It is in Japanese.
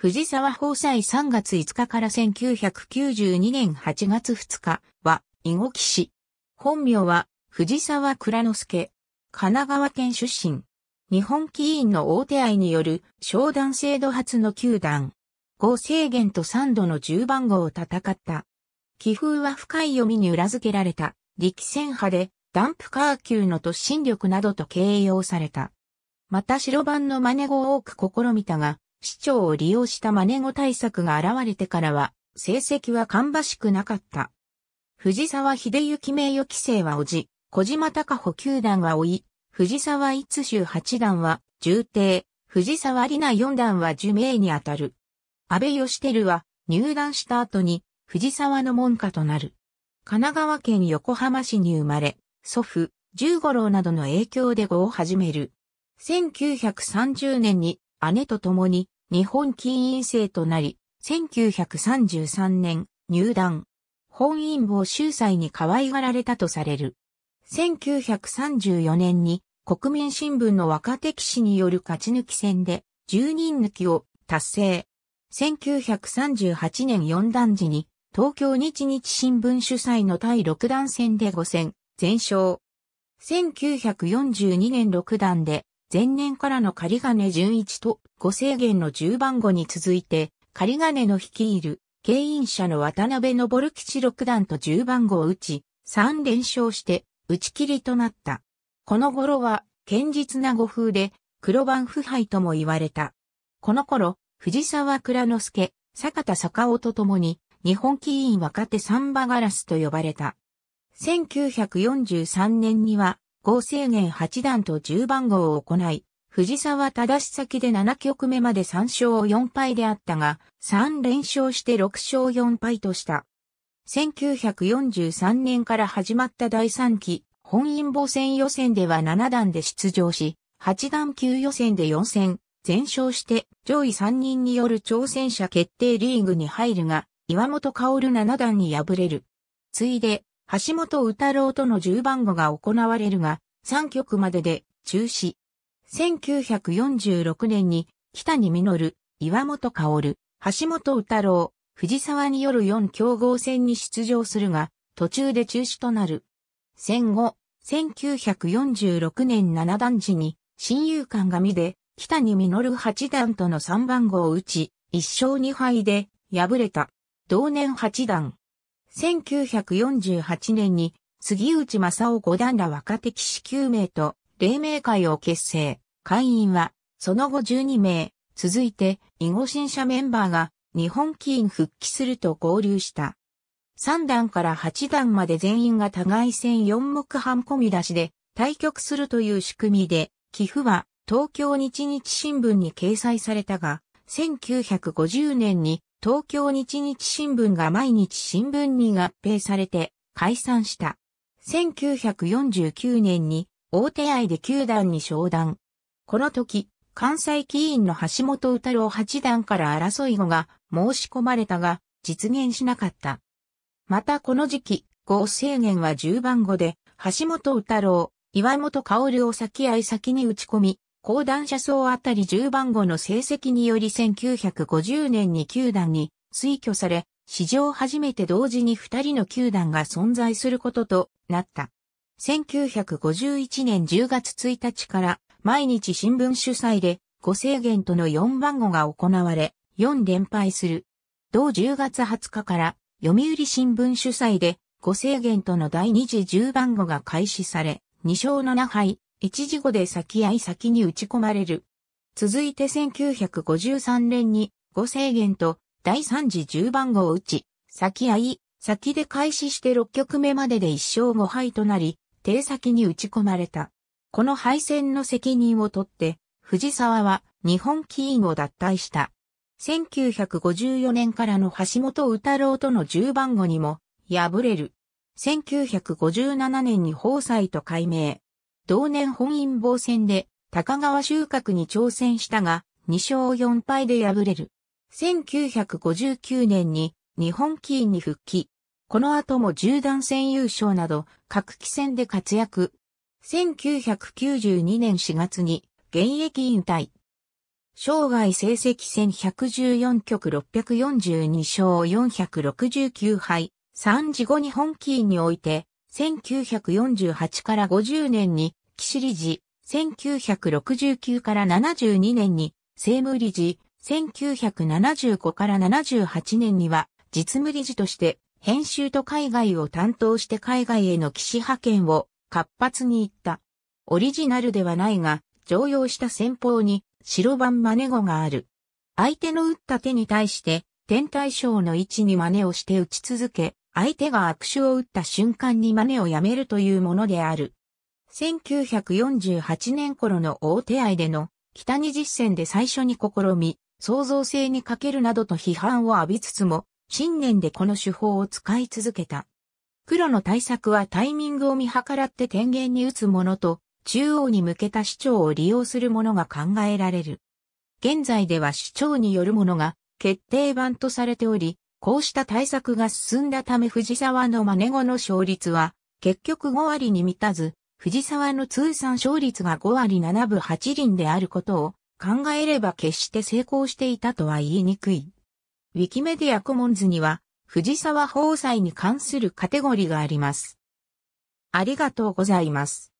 藤沢法祭3月5日から1992年8月2日は、囲碁騎士。本名は、藤沢倉之助。神奈川県出身。日本棋院の大手愛による、商談制度初の球団。合制限と3度の10番号を戦った。棋風は深い読みに裏付けられた、力戦派で、ダンプカー級の突進力などと形容された。また白番の真似語を多く試みたが、市長を利用した真似語対策が現れてからは、成績は芳しくなかった。藤沢秀行名誉棋聖はおじ、小島高穂九段はおい、藤沢一州八段は重帝、藤沢里奈四段は受名にあたる。安倍義輝は入団した後に藤沢の門下となる。神奈川県横浜市に生まれ、祖父、十五郎などの影響で語を始める。1930年に姉と共に日本金院生となり、1933年入団。本因坊秀才に可愛がられたとされる。1934年に国民新聞の若手騎士による勝ち抜き戦で10人抜きを達成。1938年4段時に東京日日新聞主催の第6段戦で5戦全勝。1942年6段で前年からの狩金純一と五制限の10番後に続いて、狩金の率いる、経営者の渡辺昇吉六段と10番後を打ち、3連勝して、打ち切りとなった。この頃は、堅実な語風で、黒番腐敗とも言われた。この頃、藤沢倉之助、坂田坂尾と共に、日本棋院若手サンバガラスと呼ばれた。1943年には、合制限8段と10番号を行い、藤沢正先で7局目まで3勝4敗であったが、3連勝して6勝4敗とした。1943年から始まった第3期、本因母戦予選では7段で出場し、8段級予選で4戦、全勝して上位3人による挑戦者決定リーグに入るが、岩本薫7段に敗れる。ついで、橋本宇太郎との10番号が行われるが、3局までで中止。1946年に北に実、る岩本薫、橋本宇太郎、藤沢による4強豪戦に出場するが、途中で中止となる。戦後、1946年七段時に、親友間が見で、北に実る八段との三番号を打ち、一勝二敗で、敗れた。同年八段。1948年に、杉内正夫五段ら若手騎士9名と、黎明会を結成。会員は、その後12名、続いて、囲碁新社メンバーが、日本棋院復帰すると合流した。3段から8段まで全員が互い戦4目半込み出しで、対局するという仕組みで、寄付は、東京日日新聞に掲載されたが、1950年に、東京日日新聞が毎日新聞に合併されて、解散した。1949年に大手合で球団に昇段。この時、関西棋院の橋本宇太郎八段から争い後が申し込まれたが、実現しなかった。またこの時期、合制限は10番後で、橋本宇太郎、岩本薫を先合い先に打ち込み、高段者層あたり10番後の成績により1950年に球団に推挙され、史上初めて同時に二人の球団が存在することとなった。1951年10月1日から毎日新聞主催で5制限との4番号が行われ4連敗する。同10月20日から読売新聞主催で5制限との第2次10番号が開始され2勝7敗、1次後で先合い先に打ち込まれる。続いて1953年に5制限と第3次10番号打ち、先合い、先で開始して6局目までで1勝5敗となり、定先に打ち込まれた。この敗戦の責任を取って、藤沢は日本棋院を脱退した。1954年からの橋本宇太郎との10番号にも、敗れる。1957年に宝斎と改名。同年本因坊戦で、高川収穫に挑戦したが、2勝4敗で敗れる。1959年に日本棋院に復帰。この後も十段戦優勝など各棋戦で活躍。1992年4月に現役引退。生涯成績戦114局642勝469敗。3時後日本棋院において、1948から50年に騎士理事、1969から72年に政務理事、1975から78年には実務理事として編集と海外を担当して海外への騎士派遣を活発に行った。オリジナルではないが、常用した戦法に白番真似語がある。相手の打った手に対して天体賞の位置に真似をして打ち続け、相手が握手を打った瞬間に真似をやめるというものである。1948年頃の大手合での北に実戦で最初に試み、創造性に欠けるなどと批判を浴びつつも、信念でこの手法を使い続けた。黒の対策はタイミングを見計らって天元に打つものと、中央に向けた主張を利用するものが考えられる。現在では主張によるものが決定版とされており、こうした対策が進んだため藤沢の真似後の勝率は結局5割に満たず、藤沢の通算勝率が5割7分8輪であることを考えれば決して成功していたとは言いにくい。ウィキメディアコモンズには、藤沢放斎に関するカテゴリーがあります。ありがとうございます。